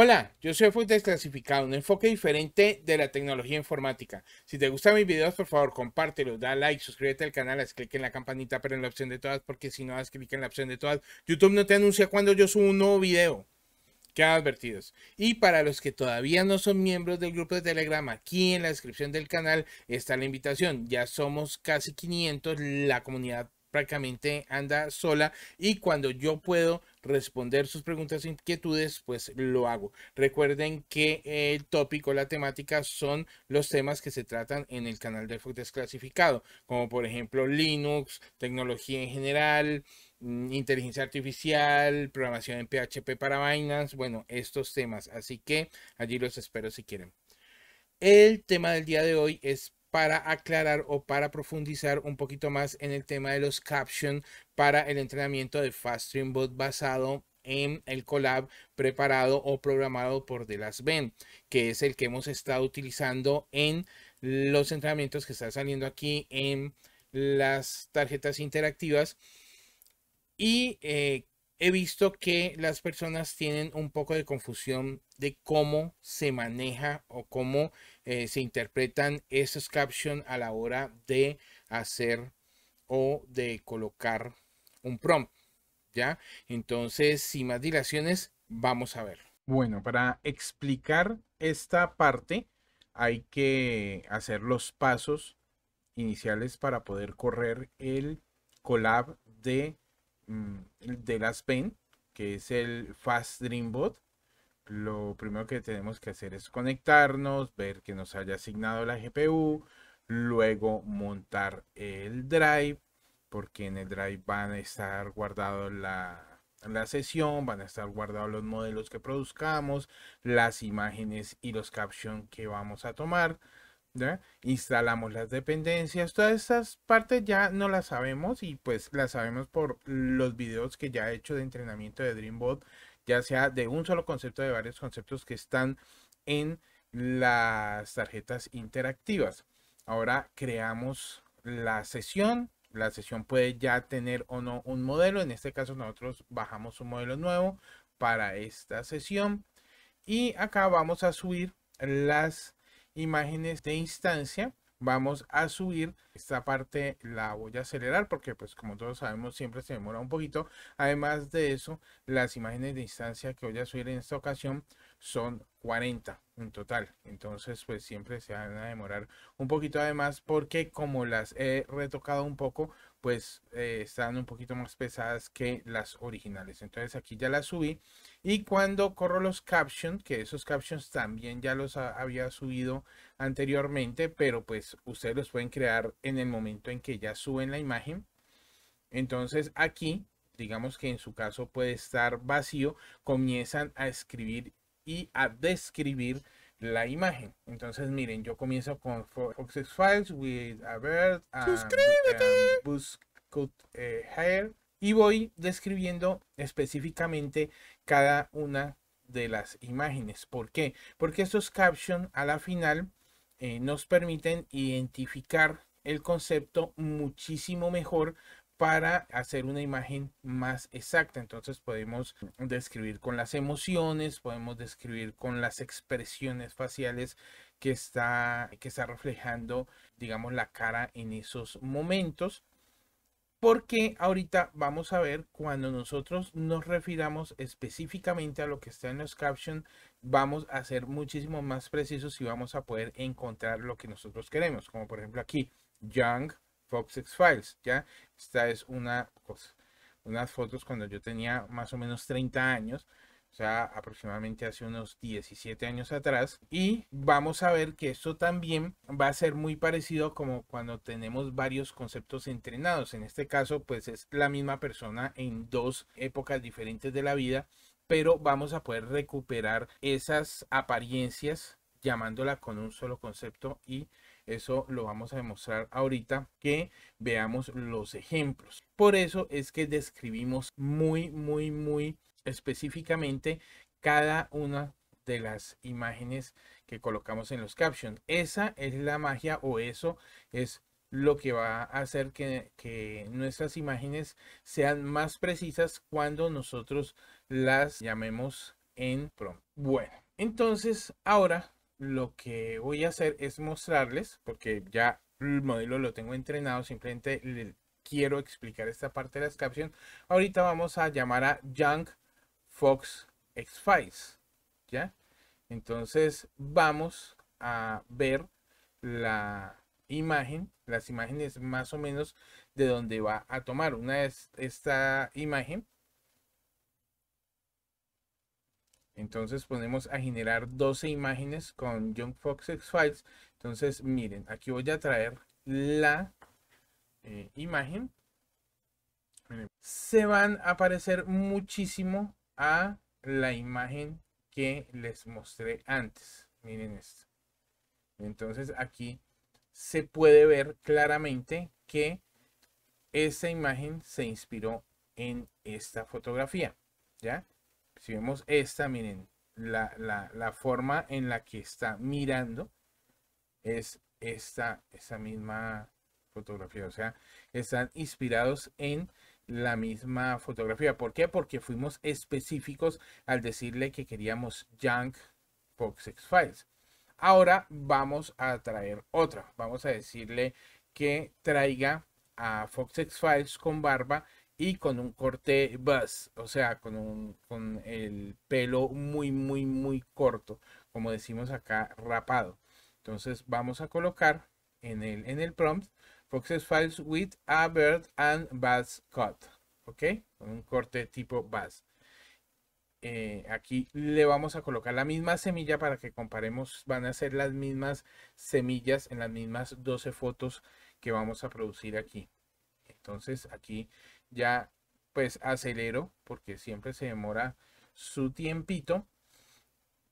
Hola, yo soy Fuentes clasificado, un enfoque diferente de la tecnología informática. Si te gustan mis videos, por favor, compártelo, da like, suscríbete al canal, haz clic en la campanita, pero en la opción de todas, porque si no haz clic en la opción de todas, YouTube no te anuncia cuando yo subo un nuevo video. Quedan advertidos. Y para los que todavía no son miembros del grupo de Telegram, aquí en la descripción del canal está la invitación. Ya somos casi 500, la comunidad prácticamente anda sola y cuando yo puedo responder sus preguntas e inquietudes, pues lo hago. Recuerden que el tópico, la temática son los temas que se tratan en el canal de Fox Desclasificado, como por ejemplo Linux, tecnología en general, mm, inteligencia artificial, programación en PHP para Binance, bueno, estos temas. Así que allí los espero si quieren. El tema del día de hoy es para aclarar o para profundizar un poquito más en el tema de los captions para el entrenamiento de Fast Stream Bot basado en el collab preparado o programado por The Last Ben, que es el que hemos estado utilizando en los entrenamientos que están saliendo aquí en las tarjetas interactivas. Y eh, he visto que las personas tienen un poco de confusión de cómo se maneja o cómo eh, se interpretan esos captions a la hora de hacer o de colocar un prompt. ¿Ya? Entonces, sin más dilaciones, vamos a ver. Bueno, para explicar esta parte hay que hacer los pasos iniciales para poder correr el collab de, mm, de las pen, que es el Fast Dreambot lo primero que tenemos que hacer es conectarnos, ver que nos haya asignado la GPU, luego montar el drive, porque en el drive van a estar guardados la, sesión, van a estar guardados los modelos que produzcamos, las imágenes y los captions que vamos a tomar. instalamos las dependencias, todas estas partes ya no las sabemos y pues las sabemos por los videos que ya he hecho de entrenamiento de Dreambot ya sea de un solo concepto, de varios conceptos que están en las tarjetas interactivas. Ahora creamos la sesión. La sesión puede ya tener o no un modelo. En este caso nosotros bajamos un modelo nuevo para esta sesión. Y acá vamos a subir las imágenes de instancia vamos a subir esta parte la voy a acelerar porque pues como todos sabemos siempre se demora un poquito además de eso las imágenes de instancia que voy a subir en esta ocasión son 40 en total entonces pues siempre se van a demorar un poquito además porque como las he retocado un poco pues eh, están un poquito más pesadas que las originales. Entonces aquí ya las subí. Y cuando corro los captions, que esos captions también ya los había subido anteriormente, pero pues ustedes los pueden crear en el momento en que ya suben la imagen. Entonces aquí, digamos que en su caso puede estar vacío, comienzan a escribir y a describir la imagen. Entonces, miren, yo comienzo con Fox Files with eh, Hair y voy describiendo específicamente cada una de las imágenes. ¿Por qué? Porque estos captions a la final eh, nos permiten identificar el concepto muchísimo mejor para hacer una imagen más exacta. Entonces podemos describir con las emociones, podemos describir con las expresiones faciales que está, que está reflejando, digamos, la cara en esos momentos. Porque ahorita vamos a ver cuando nosotros nos refiramos específicamente a lo que está en los captions, vamos a ser muchísimo más precisos y vamos a poder encontrar lo que nosotros queremos. Como por ejemplo aquí, young, Fox Files, ¿ya? Esta es una cosa, pues, unas fotos cuando yo tenía más o menos 30 años, o sea, aproximadamente hace unos 17 años atrás. Y vamos a ver que esto también va a ser muy parecido como cuando tenemos varios conceptos entrenados. En este caso, pues es la misma persona en dos épocas diferentes de la vida, pero vamos a poder recuperar esas apariencias llamándola con un solo concepto y eso lo vamos a demostrar ahorita que veamos los ejemplos. Por eso es que describimos muy, muy, muy específicamente cada una de las imágenes que colocamos en los captions. Esa es la magia o eso es lo que va a hacer que, nuestras imágenes sean más precisas cuando nosotros las llamemos en prompt. Bueno, entonces ahora lo que voy a hacer es mostrarles, porque ya el modelo lo tengo entrenado, simplemente quiero explicar esta parte de la captions. Ahorita vamos a llamar a Young Fox X-Files, ¿ya? Entonces vamos a ver la imagen, las imágenes más o menos de donde va a tomar. Una es esta imagen Entonces ponemos a generar 12 imágenes con Young Fox X Files. Entonces miren, aquí voy a traer la eh, imagen. se van a aparecer muchísimo a la imagen que les mostré antes. Miren esto. Entonces aquí se puede ver claramente que esa imagen se inspiró en esta fotografía. ¿Ya? Si vemos esta, miren, la, la, la forma en la que está mirando es esta, esa misma fotografía. O sea, están inspirados en la misma fotografía. ¿Por qué? Porque fuimos específicos al decirle que queríamos Junk x Files. Ahora vamos a traer otra. Vamos a decirle que traiga a Fox Files con barba y con un corte buzz, o sea, con, el pelo muy, muy, muy corto, como decimos acá, rapado. Entonces vamos a colocar en el, en el prompt Foxes Files with a Bird and Buzz Cut, ¿ok? Con un corte tipo buzz. Eh, aquí le vamos a colocar la misma semilla para que comparemos, van a ser las mismas semillas en las mismas 12 fotos que vamos a producir aquí. Entonces aquí ya pues acelero porque siempre se demora su tiempito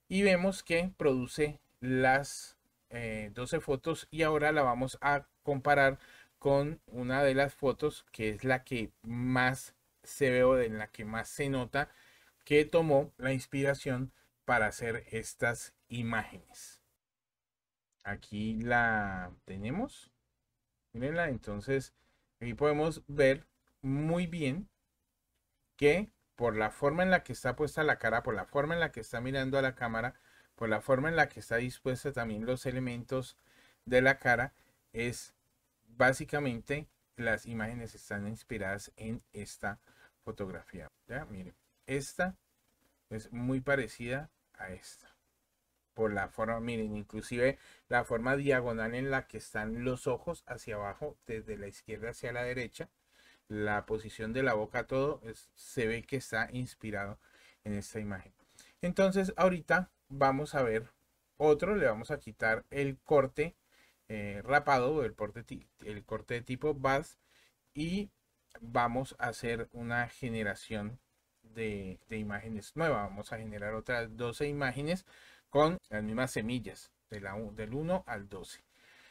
y vemos que produce las 12 eh, fotos y ahora la vamos a comparar con una de las fotos que es la que más se ve o en la que más se nota que tomó la inspiración para hacer estas imágenes. Aquí la tenemos. Mirenla, entonces aquí podemos ver muy bien que por la forma en la que está puesta la cara, por la forma en la que está mirando a la cámara, por la forma en la que está dispuesta también los elementos de la cara, es básicamente las imágenes están inspiradas en esta fotografía. miren, esta es muy parecida a esta. Por la forma, miren, inclusive la forma diagonal en la que están los ojos hacia abajo, desde la izquierda hacia la derecha, la posición de la boca, todo se ve que está inspirado en esta imagen. Entonces ahorita vamos a ver otro, le vamos a quitar el corte eh, rapado, el corte, el corte de tipo bass, y vamos a hacer una generación de, imágenes nueva. Vamos a generar otras 12 imágenes con las mismas semillas del 1 al 12.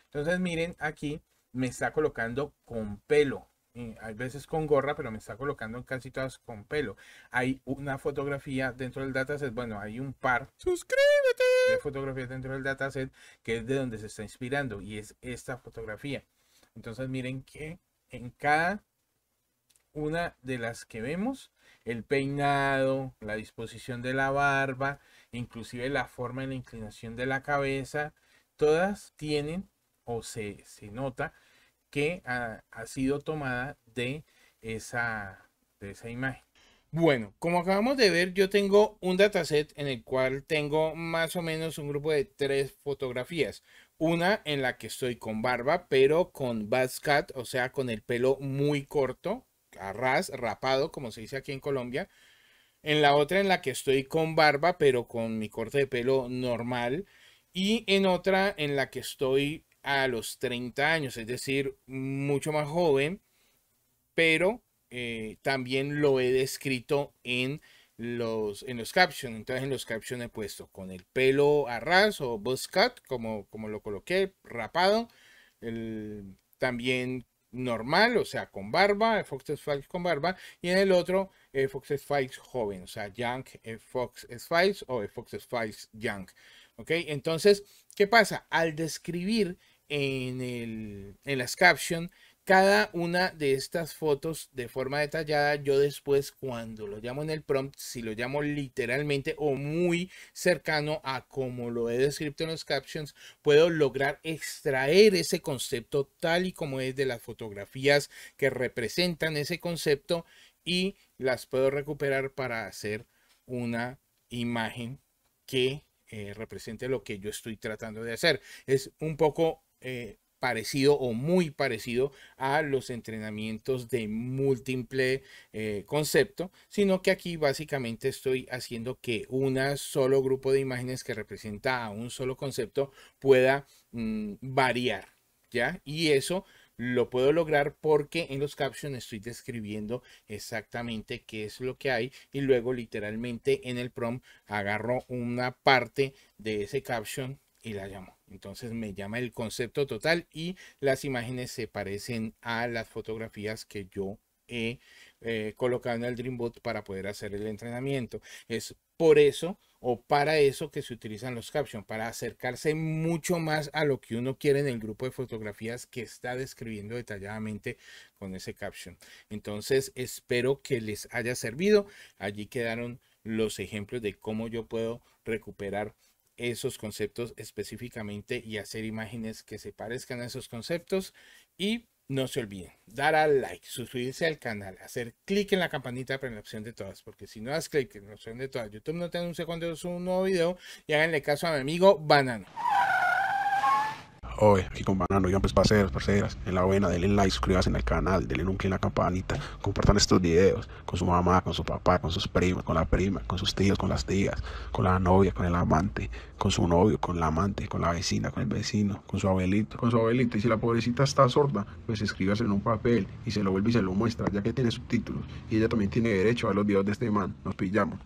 Entonces miren aquí me está colocando con pelo eh, hay veces con gorra, pero me está colocando casi todas con pelo. Hay una fotografía dentro del dataset, bueno, hay un par. ¡Suscríbete! De fotografías dentro del dataset que es de donde se está inspirando y es esta fotografía. Entonces miren que en cada una de las que vemos, el peinado, la disposición de la barba, inclusive la forma y la inclinación de la cabeza, todas tienen o se nota que ha, sido tomada de esa, de esa imagen. Bueno, como acabamos de ver, yo tengo un dataset en el cual tengo más o menos un grupo de tres fotografías. Una en la que estoy con barba, pero con cut. o sea, con el pelo muy corto, a ras, rapado, como se dice aquí en Colombia. En la otra en la que estoy con barba, pero con mi corte de pelo normal. Y en otra en la que estoy a los 30 años, es decir, mucho más joven, pero eh, también lo he descrito en los, en los captions. Entonces en los captions he puesto con el pelo a ras o buzz cut, como, como lo coloqué, rapado. también normal, o sea, con barba, Fox Files con barba, y en el otro eh, Fox Files joven, o sea, Young eh, Fox Spice o Fox Spice Young. ¿Ok? Entonces, ¿qué pasa? Al describir en, el, en las captions cada una de estas fotos de forma detallada, yo después cuando lo llamo en el prompt, si lo llamo literalmente o muy cercano a como lo he descrito en los captions, puedo lograr extraer ese concepto tal y como es de las fotografías que representan ese concepto y las puedo recuperar para hacer una imagen que eh, represente lo que yo estoy tratando de hacer. Es un poco eh, parecido o muy parecido a los entrenamientos de múltiple eh, concepto, sino que aquí básicamente estoy haciendo que un solo grupo de imágenes que representa a un solo concepto pueda mm, variar, ¿ya? Y eso lo puedo lograr porque en los captions estoy describiendo exactamente qué es lo que hay y luego literalmente en el prom agarro una parte de ese caption y la llamo. Entonces me llama el concepto total y las imágenes se parecen a las fotografías que yo he eh, colocado en el Dreambot para poder hacer el entrenamiento. Es por eso o para eso que se utilizan los captions, para acercarse mucho más a lo que uno quiere en el grupo de fotografías que está describiendo detalladamente con ese caption. Entonces espero que les haya servido. Allí quedaron los ejemplos de cómo yo puedo recuperar esos conceptos específicamente y hacer imágenes que se parezcan a esos conceptos. Y no se olviden, dar al like, suscribirse al canal, hacer clic en la campanita para la opción de todas, porque si no das clic en la opción de todas, YouTube no te anuncia cuando es un nuevo video y háganle caso a mi amigo Banano hoy. Aquí con Banano, pues parceros, parceras, en la buena, denle like, en el canal, denle un clic en la campanita, compartan estos videos con su mamá, con su papá, con sus primos, con la prima, con sus tíos, con las tías, con la novia, con el amante, con su novio, con la amante, con la vecina, con el vecino, con su abuelito, con su abuelita. Y si la pobrecita está sorda, pues escríbase en un papel y se lo vuelve y se lo muestra, ya que tiene subtítulos. Y ella también tiene derecho a los videos de este man. Nos pillamos.